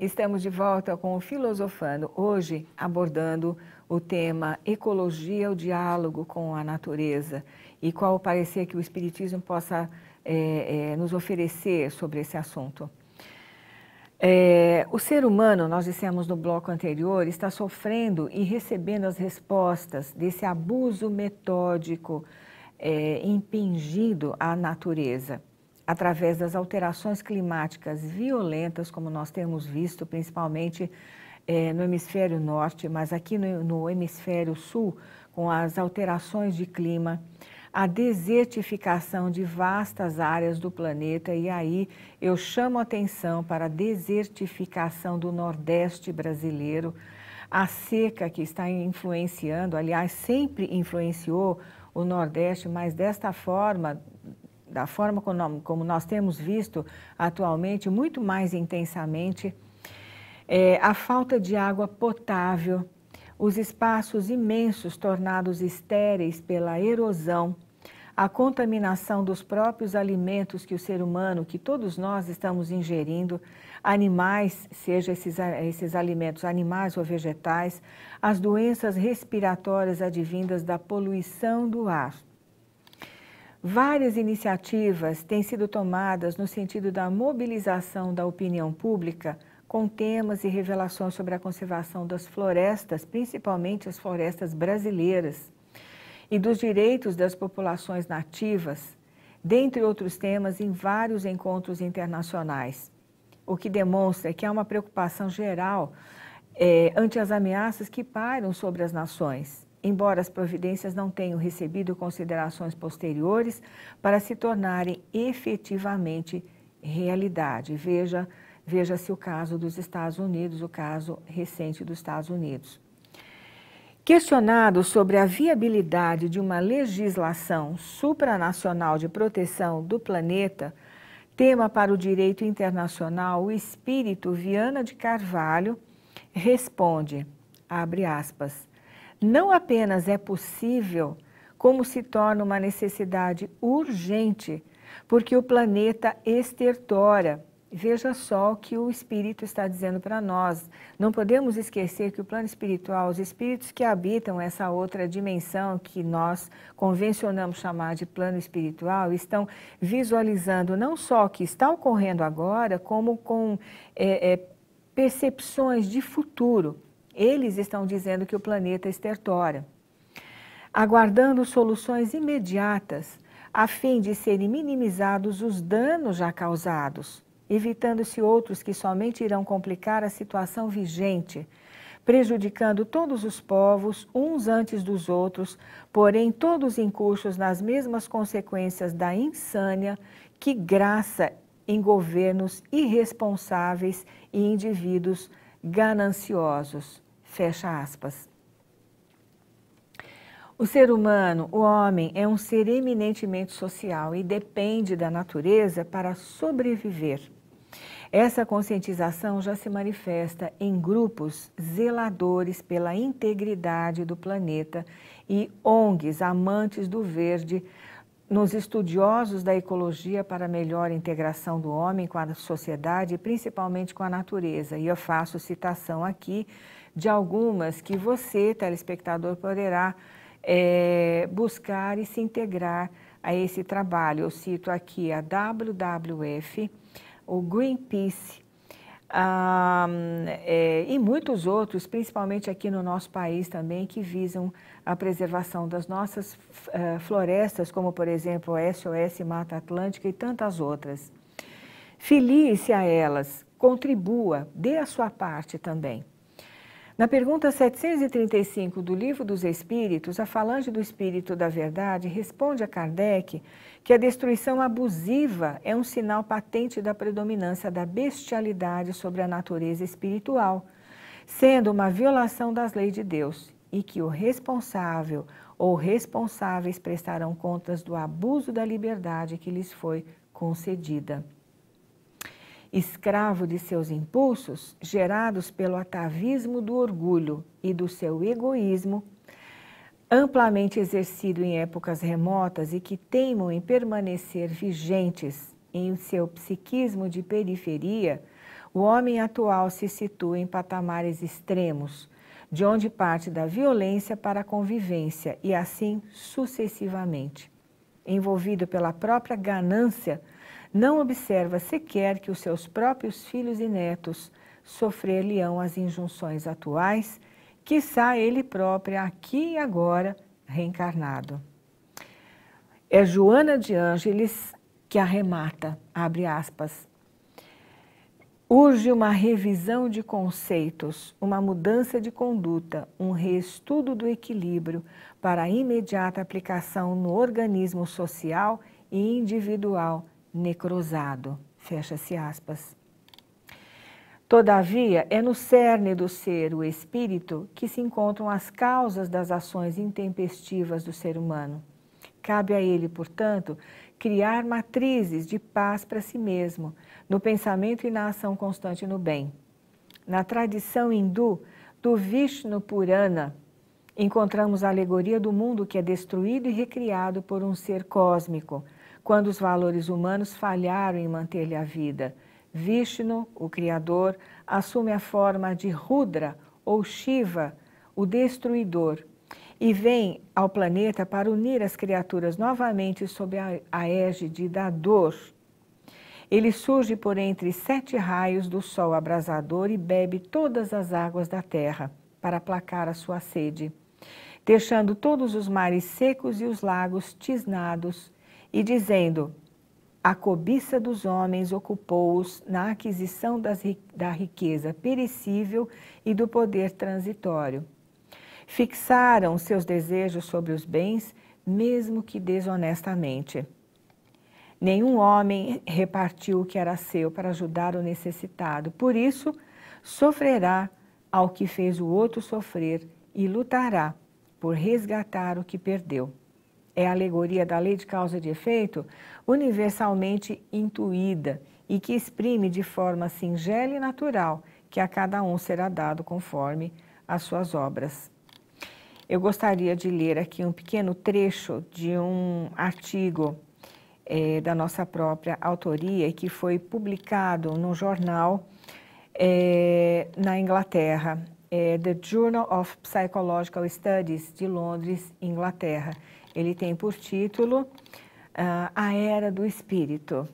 Estamos de volta com o Filosofando, hoje abordando o tema Ecologia, o diálogo com a natureza e qual o parecer que o Espiritismo possa é, é, nos oferecer sobre esse assunto. É, o ser humano, nós dissemos no bloco anterior, está sofrendo e recebendo as respostas desse abuso metódico é, impingido à natureza através das alterações climáticas violentas, como nós temos visto, principalmente é, no hemisfério norte, mas aqui no, no hemisfério sul, com as alterações de clima, a desertificação de vastas áreas do planeta. E aí eu chamo atenção para a desertificação do Nordeste brasileiro, a seca que está influenciando, aliás, sempre influenciou o Nordeste, mas desta forma da forma como nós temos visto atualmente, muito mais intensamente, é, a falta de água potável, os espaços imensos tornados estéreis pela erosão, a contaminação dos próprios alimentos que o ser humano, que todos nós estamos ingerindo, animais, seja esses, esses alimentos animais ou vegetais, as doenças respiratórias advindas da poluição do ar. Várias iniciativas têm sido tomadas no sentido da mobilização da opinião pública com temas e revelações sobre a conservação das florestas, principalmente as florestas brasileiras, e dos direitos das populações nativas, dentre outros temas, em vários encontros internacionais. O que demonstra que há uma preocupação geral eh, ante as ameaças que pairam sobre as nações embora as providências não tenham recebido considerações posteriores para se tornarem efetivamente realidade. Veja, veja-se o caso dos Estados Unidos, o caso recente dos Estados Unidos. Questionado sobre a viabilidade de uma legislação supranacional de proteção do planeta, tema para o direito internacional, o espírito Viana de Carvalho responde, abre aspas, não apenas é possível, como se torna uma necessidade urgente, porque o planeta estertora. Veja só o que o Espírito está dizendo para nós. Não podemos esquecer que o plano espiritual, os espíritos que habitam essa outra dimensão que nós convencionamos chamar de plano espiritual, estão visualizando não só o que está ocorrendo agora, como com é, é, percepções de futuro eles estão dizendo que o planeta é estertora, aguardando soluções imediatas a fim de serem minimizados os danos já causados, evitando-se outros que somente irão complicar a situação vigente, prejudicando todos os povos, uns antes dos outros, porém todos incursos nas mesmas consequências da insânia que graça em governos irresponsáveis e indivíduos gananciosos. Fecha aspas. O ser humano, o homem, é um ser eminentemente social e depende da natureza para sobreviver. Essa conscientização já se manifesta em grupos zeladores pela integridade do planeta e ONGs amantes do verde, nos estudiosos da ecologia para melhor integração do homem com a sociedade e principalmente com a natureza. E eu faço citação aqui de algumas que você, telespectador, poderá é, buscar e se integrar a esse trabalho. Eu cito aqui a WWF, o Greenpeace, ah, é, e muitos outros, principalmente aqui no nosso país também, que visam a preservação das nossas uh, florestas, como por exemplo a SOS Mata Atlântica e tantas outras. Filie-se a elas, contribua, dê a sua parte também. Na pergunta 735 do Livro dos Espíritos, a Falange do Espírito da Verdade responde a Kardec que a destruição abusiva é um sinal patente da predominância da bestialidade sobre a natureza espiritual, sendo uma violação das leis de Deus, e que o responsável ou responsáveis prestarão contas do abuso da liberdade que lhes foi concedida escravo de seus impulsos, gerados pelo atavismo do orgulho e do seu egoísmo, amplamente exercido em épocas remotas e que teimam em permanecer vigentes em seu psiquismo de periferia, o homem atual se situa em patamares extremos, de onde parte da violência para a convivência e assim sucessivamente. Envolvido pela própria ganância, não observa sequer que os seus próprios filhos e netos sofreriam as injunções atuais, que está ele próprio aqui e agora reencarnado. É Joana de Ângeles que arremata, abre aspas, Urge uma revisão de conceitos, uma mudança de conduta, um reestudo do equilíbrio para a imediata aplicação no organismo social e individual necrosado. Fecha-se aspas. Todavia, é no cerne do ser, o espírito, que se encontram as causas das ações intempestivas do ser humano. Cabe a ele, portanto, criar matrizes de paz para si mesmo, no pensamento e na ação constante no bem. Na tradição hindu do Vishnu Purana, encontramos a alegoria do mundo que é destruído e recriado por um ser cósmico quando os valores humanos falharam em manter-lhe a vida. Vishnu, o Criador, assume a forma de Rudra ou Shiva, o destruidor, e vem ao planeta para unir as criaturas novamente sob a, égide da dor. Ele surge por entre sete raios do sol abrasador e bebe todas as águas da terra para aplacar a sua sede, deixando todos os mares secos e os lagos tisnados e dizendo: A cobiça dos homens ocupou-os na aquisição das, da riqueza perecível e do poder transitório. Fixaram seus desejos sobre os bens, mesmo que desonestamente. Nenhum homem repartiu o que era seu para ajudar o necessitado. Por isso, sofrerá ao que fez o outro sofrer e lutará por resgatar o que perdeu é a alegoria da lei de causa e de efeito, universalmente intuída e que exprime de forma singela e natural que a cada um será dado conforme as suas obras. Eu gostaria de ler aqui um pequeno trecho de um artigo é, da nossa própria autoria que foi publicado num jornal é, na Inglaterra, é, The Journal of Psychological Studies de Londres, Inglaterra. Ele tem por título uh, A Era do Espírito.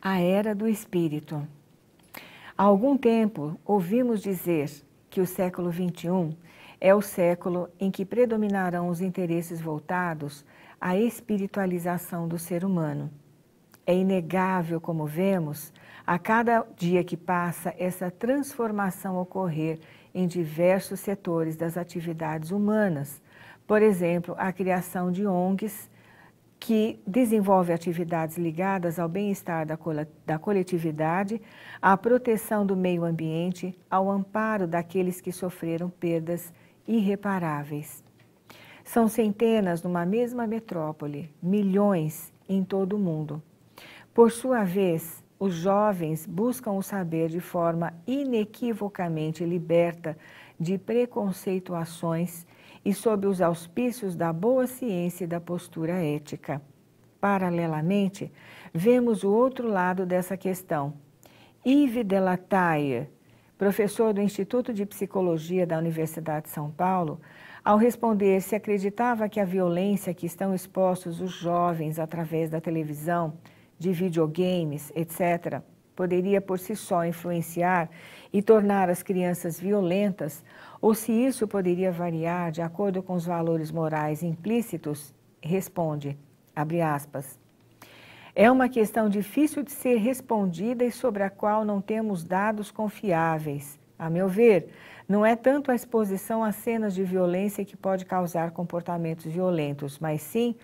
A Era do Espírito. Há algum tempo ouvimos dizer que o século XXI é o século em que predominarão os interesses voltados à espiritualização do ser humano. É inegável, como vemos, a cada dia que passa, essa transformação ocorrer em diversos setores das atividades humanas. Por exemplo, a criação de ONGs que desenvolve atividades ligadas ao bem-estar da coletividade, à proteção do meio ambiente, ao amparo daqueles que sofreram perdas irreparáveis. São centenas numa mesma metrópole, milhões em todo o mundo. Por sua vez, os jovens buscam o saber de forma inequivocamente liberta de preconceituações e sob os auspícios da boa ciência e da postura ética. Paralelamente, vemos o outro lado dessa questão. Yves Delataille, professor do Instituto de Psicologia da Universidade de São Paulo, ao responder se acreditava que a violência que estão expostos os jovens através da televisão de videogames, etc., poderia por si só influenciar e tornar as crianças violentas, ou se isso poderia variar de acordo com os valores morais implícitos, responde, abre aspas, é uma questão difícil de ser respondida e sobre a qual não temos dados confiáveis. A meu ver, não é tanto a exposição a cenas de violência que pode causar comportamentos violentos, mas sim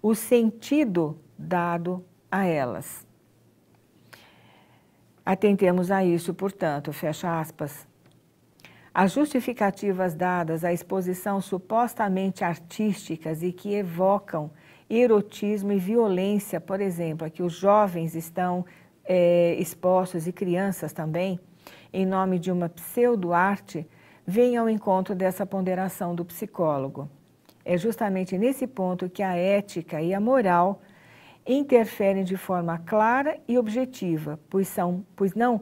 o sentido dado a elas. Atentemos a isso, portanto, fecha aspas. As justificativas dadas à exposição supostamente artísticas e que evocam erotismo e violência, por exemplo, a que os jovens estão é, expostos e crianças também, em nome de uma pseudo-arte, vêm ao encontro dessa ponderação do psicólogo. É justamente nesse ponto que a ética e a moral interferem de forma clara e objetiva, pois, são, pois não,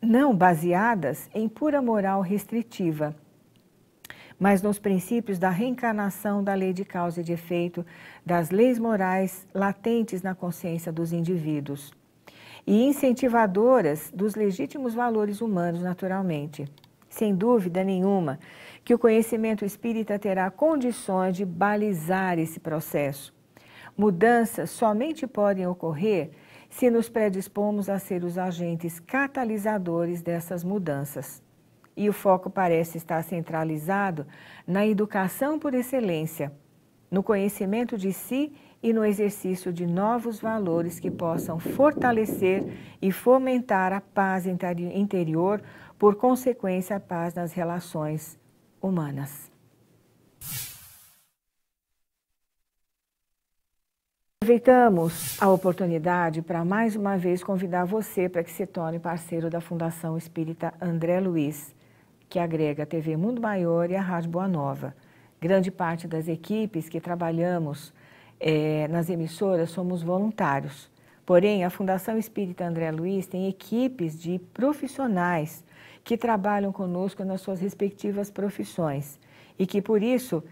não baseadas em pura moral restritiva, mas nos princípios da reencarnação da lei de causa e de efeito, das leis morais latentes na consciência dos indivíduos e incentivadoras dos legítimos valores humanos, naturalmente. Sem dúvida nenhuma que o conhecimento espírita terá condições de balizar esse processo Mudanças somente podem ocorrer se nos predispomos a ser os agentes catalisadores dessas mudanças. E o foco parece estar centralizado na educação por excelência, no conhecimento de si e no exercício de novos valores que possam fortalecer e fomentar a paz interior, por consequência, a paz nas relações humanas. Aproveitamos a oportunidade para mais uma vez convidar você para que se torne parceiro da Fundação Espírita André Luiz, que agrega a TV Mundo Maior e a Rádio Boa Nova. Grande parte das equipes que trabalhamos é, nas emissoras somos voluntários. Porém, a Fundação Espírita André Luiz tem equipes de profissionais que trabalham conosco nas suas respectivas profissões e que, por isso,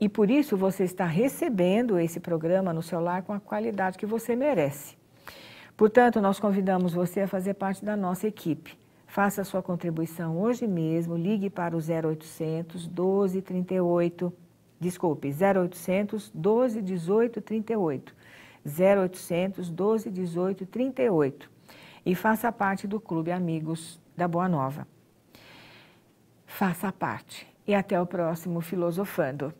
e por isso você está recebendo esse programa no celular com a qualidade que você merece. Portanto, nós convidamos você a fazer parte da nossa equipe. Faça sua contribuição hoje mesmo, ligue para o 0800 12 38, desculpe, 0800 12 18 38, 0800 12 18 38 e faça parte do Clube Amigos da Boa Nova. Faça parte e até o próximo Filosofando.